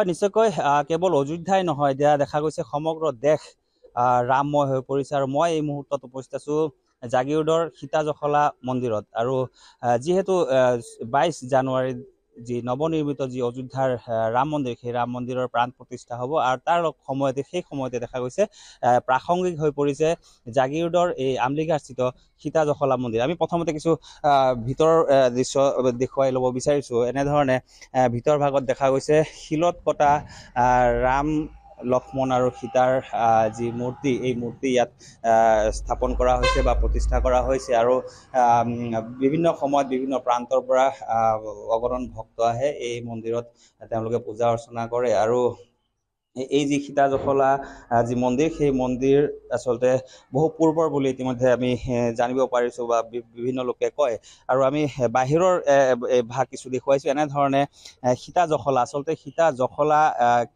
হয় নিশ্চয়কৈ কেৱল অযোধ্যাই নহয় এতিয়া দেখা গৈছে সমগ্ৰ দেশ ৰামময় হৈ পৰিছে আৰু মই এই মুহূৰ্তত উপস্থিত আছোঁ জাগীৰোডৰ জখলা মন্দিৰত আৰু যিহেতু বাইছ জানুৱাৰী যি নৱনিৰ্মিত যি অযোধ্যাৰ ৰাম মন্দিৰ সেই ৰাম মন্দিৰৰ প্ৰাণ প্ৰতিষ্ঠা হ'ব আৰু তাৰ সময়তে সেই সময়তে দেখা গৈছে প্ৰাসংগিক হৈ পৰিছে জাগিৰোডৰ এই আমলিঘাটস্থিত সীতা জখলা মন্দিৰ আমি প্ৰথমতে কিছু ভিতৰৰ দৃশ্য দেখুৱাই ল'ব বিচাৰিছোঁ এনেধৰণে ভিতৰ ভাগত দেখা গৈছে শিলত পতা ৰাম লক্ষ্মণ আৰু সীতাৰ যি মূৰ্তি এই মূৰ্তি ইয়াত স্থাপন কৰা হৈছে বা প্ৰতিষ্ঠা কৰা হৈছে আৰু বিভিন্ন সময়ত বিভিন্ন প্ৰান্তৰ পৰা অগণন ভক্ত আহে এই মন্দিৰত তেওঁলোকে পূজা অৰ্চনা কৰে আৰু এই যি সীতা জখলা যি মন্দিৰ সেই মন্দিৰ আচলতে বহু পূৰ্বৰ বুলি ইতিমধ্যে আমি জানিব পাৰিছো বা বিভিন্ন লোকে কয় আৰু আমি বাহিৰৰ ভাগ কিছু দেখুৱাইছো এনেধৰণে সীতা জখলা আচলতে সীতা জখলা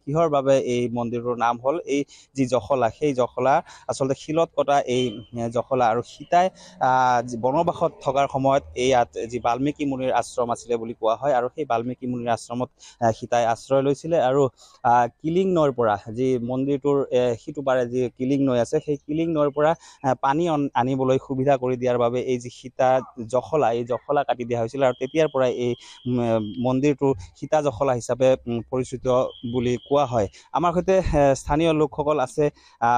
কিহৰ বাবে এই মন্দিৰটোৰ নাম হ'ল এই যি জখলা সেই জখলা আচলতে শিলত কটা এই জখলা আৰু সীতাই বনবাসত থকাৰ সময়ত এই ইয়াত যি বাল্মীকি মুনিৰ আশ্ৰম আছিলে বুলি কোৱা হয় আৰু সেই বাল্মীকি মুনিৰ আশ্ৰমত সীতাই আশ্ৰয় লৈছিলে আৰু কিলিং নদী নৈৰ পৰা যি মন্দিৰটোৰ সিটো পাৰে যি কিলিং নৈ আছে সেই কিলিং নৈৰ পৰা পানী আনিবলৈ সুবিধা কৰি দিয়াৰ বাবে এই যি সীতা জখলা এই জখলা কাটি দিয়া হৈছিল আৰু তেতিয়াৰ পৰাই এই মন্দিৰটো সীতা জখলা হিচাপে পৰিচিত বুলি কোৱা হয় আমাৰ সৈতে স্থানীয় লোকসকল আছে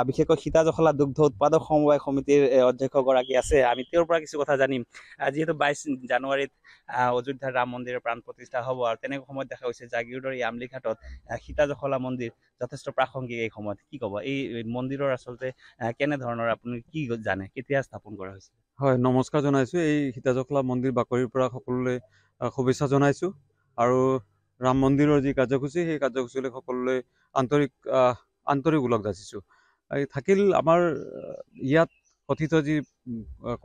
বিশেষকৈ সীতা জখলা দুগ্ধ উৎপাদক সমবায় সমিতিৰ অধ্যক্ষগৰাকী আছে আমি তেওঁৰ পৰা কিছু কথা জানিম যিহেতু বাইছ জানুৱাৰীত অযোধ্যাৰ ৰাম মন্দিৰৰ প্ৰাণ প্ৰতিষ্ঠা হ'ব আৰু তেনেকুৱা সময়ত দেখা গৈছে জাগিৰোডৰ আমলিঘাটত সীতা জখলা মন্দিৰ যথেষ্ট প্ৰাসংগিক এই সময়ত কি ক'ব এই মন্দিৰৰ আচলতে কেনেধৰণৰ আপুনি কি জানে কেতিয়া স্থাপন কৰা হৈছিল হয় নমস্কাৰ জনাইছোঁ এই সীতাজখলা মন্দিৰ বাকৰিৰ পৰা সকলোলৈ শুভেচ্ছা জনাইছোঁ আৰু ৰাম মন্দিৰৰ যি কাৰ্যসূচী সেই কাৰ্যসূচীলৈ সকলোলৈ আন্তৰিক আন্তৰিক ওলগ যাচিছোঁ থাকিল আমাৰ ইয়াত কথিত যি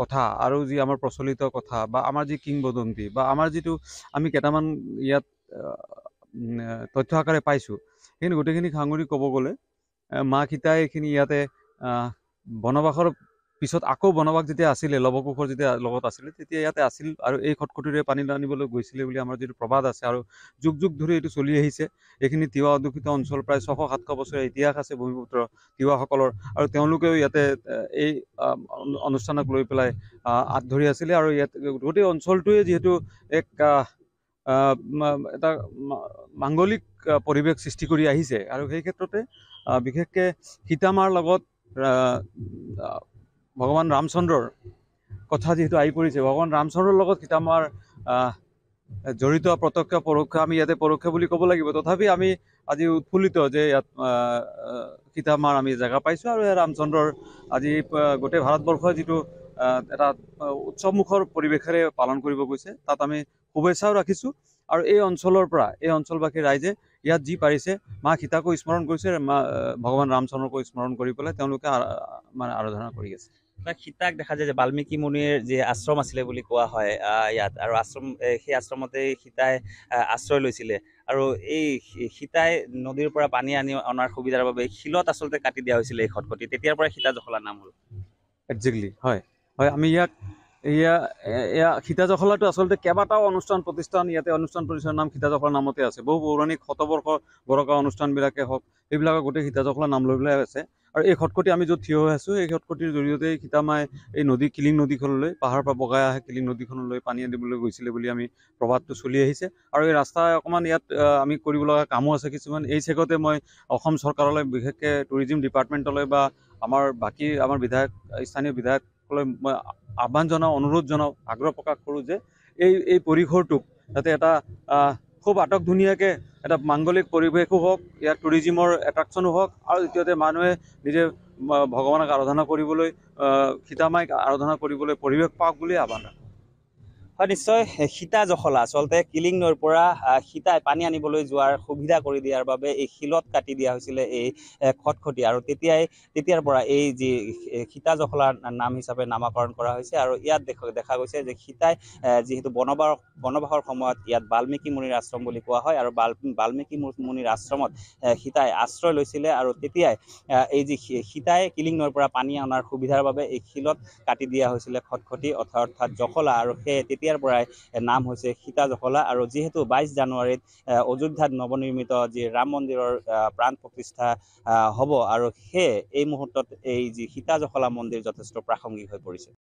কথা আৰু যি আমাৰ প্ৰচলিত কথা বা আমাৰ যি কিংবদন্তী বা আমাৰ যিটো আমি কেইটামান ইয়াত তথ্য আকাৰে পাইছোঁ সেইখিনি গোটেইখিনি সাঙুৰি ক'ব গ'লে মা সীতাই এইখিনি ইয়াতে বনবাসৰ পিছত আকৌ বনবাস যেতিয়া আছিলে লৱকোষৰ যেতিয়া লগত আছিলে তেতিয়া ইয়াতে আছিল আৰু এই খটখটিৰে পানী আনিবলৈ গৈছিলে বুলি আমাৰ যিটো প্ৰবাদ আছে আৰু যুগ যুগ ধৰি এইটো চলি আহিছে এইখিনি তিৱা অধ্যুষিত অঞ্চল প্ৰায় ছশ সাতশ বছৰীয়া ইতিহাস আছে ভূমিপুত্ৰ তিৱাসকলৰ আৰু তেওঁলোকেও ইয়াতে এই অনুষ্ঠানক লৈ পেলাই আঁত ধৰি আছিলে আৰু ইয়াত গোটেই অঞ্চলটোৱে যিহেতু এক এটা মাংগলিক পৰিৱেশ সৃষ্টি কৰি আহিছে আৰু সেই ক্ষেত্ৰতে বিশেষকৈ সীতামাৰ লগত ভগৱান ৰামচন্দ্ৰৰ কথা যিহেতু আহি পৰিছে ভগৱান ৰামচন্দ্ৰৰ লগত সীতামাৰ জড়িত প্ৰত্যক্ষ পৰোক্ষ আমি ইয়াতে পৰোক্ষ বুলি ক'ব লাগিব তথাপি আমি আজি উৎফুল্লিত যে ইয়াত সীতামাৰ আমি জেগা পাইছোঁ আৰু এই ৰামচন্দ্ৰৰ আজি গোটেই ভাৰতবৰ্ষই যিটো এটা উৎসৱমুখৰ পৰিৱেশেৰে পালন কৰিব গৈছে তাত আমি শুভেচ্ছাও ৰাখিছো আৰু এই অঞ্চলৰ পৰা এই অঞ্চলবাসী ৰাইজে ইয়াত যি পাৰিছে মা সীতাকো স্মৰণ কৰিছে ভগৱান ৰামচন্দ্ৰকো স্মৰণ কৰি পেলাই তেওঁলোকে মানে আৰাধনা কৰি আছে সীতাক দেখা যায় যে বাল্মীকি মুনিৰ যি আশ্ৰম আছিলে বুলি কোৱা হয় ইয়াত আৰু আশ্ৰম সেই আশ্ৰমতে সীতাই আশ্ৰয় লৈছিলে আৰু এই সীতাই নদীৰ পৰা পানী আনি অনাৰ সুবিধাৰ বাবে শিলত আচলতে কাটি দিয়া হৈছিলে এই খটখটি তেতিয়াৰ পৰাই সীতা জখলাৰ নাম হ'ল একজেক্টলি হয় হয় আমি ইয়াক এয়া এয়া সীতাজখলাটো আচলতে কেইবাটাও অনুষ্ঠান প্ৰতিষ্ঠান ইয়াতে অনুষ্ঠান প্ৰতিষ্ঠানৰ নাম সীতাজখলাৰ নামতে আছে বহু পৌৰাণিক শতবৰ্ষ বৰকা অনুষ্ঠানবিলাকে হওক সেইবিলাকৰ গোটেই সীতাজখলাৰ নাম লৈ পেলাই আছে আৰু এই খটকটি আমি য'ত থিয় হৈ আছোঁ এই খটকটিৰ জৰিয়তে সীতামাই এই নদী কিলিং নদীখনলৈ পাহাৰৰ পৰা বগাই আহে কিলিং নদীখনলৈ পানী আনিবলৈ গৈছিলে বুলি আমি প্ৰভাৱটো চলি আহিছে আৰু এই ৰাস্তা অকণমান ইয়াত আমি কৰিব লগা কামো আছে কিছুমান এই চেগতে মই অসম চৰকাৰলৈ বিশেষকৈ টুৰিজিম ডিপাৰ্টমেণ্টলৈ বা আমাৰ বাকী আমাৰ বিধায়ক স্থানীয় বিধায়ক সকলে মই আহ্বান জনাওঁ অনুৰোধ জনাওঁ আগ্ৰহ প্ৰকাশ কৰোঁ যে এই এই পৰিসৰটোক যাতে এটা খুব আটক ধুনীয়াকৈ এটা মাংগলিক পৰিৱেশো হওক ইয়াৰ টুৰিজিমৰ এট্ৰাকশ্যনো হওক আৰু দ্বিতীয়তে মানুহে নিজে ভগৱানক আৰাধনা কৰিবলৈ সীতামাইক আৰাধনা কৰিবলৈ পৰিৱেশ পাওক বুলিয়েই আহ্বান ৰাখোঁ হয় নিশ্চয় সীতা জখলা আচলতে কিলিং নৈৰ পৰা সীতাই পানী আনিবলৈ যোৱাৰ সুবিধা কৰি দিয়াৰ বাবে এই শিলত কাটি দিয়া হৈছিলে এই খটখটি আৰু তেতিয়াই তেতিয়াৰ পৰা এই যি সীতা জখলাৰ নাম হিচাপে নামাকৰণ কৰা হৈছে আৰু ইয়াত দেখা গৈছে যে সীতাই যিহেতু বনবাস বনবাসৰ সময়ত ইয়াত বাল্মীকি মুনিৰ আশ্ৰম বুলি কোৱা হয় আৰু বাল বাল্মীকি মুনিৰ আশ্ৰমত সীতাই আশ্ৰয় লৈছিলে আৰু তেতিয়াই এই যি সীতাই কিলিং নৈৰ পৰা পানী অনাৰ সুবিধাৰ বাবে এই শিলত কাটি দিয়া হৈছিলে খটখটি অৰ্থাৎ জখলা আৰু সেই তেতিয়াৰ পৰাই নাম হৈছে সীতা জখলা আৰু যিহেতু বাইছ জানুৱাৰীত অযোধ্যাত নৱনিৰ্মিত যি ৰাম মন্দিৰৰ প্ৰাণ প্ৰতিষ্ঠা হ'ব আৰু সেয়ে এই মুহূৰ্তত এই যি সীতা জখলা মন্দিৰ যথেষ্ট প্ৰাসংগিক হৈ পৰিছে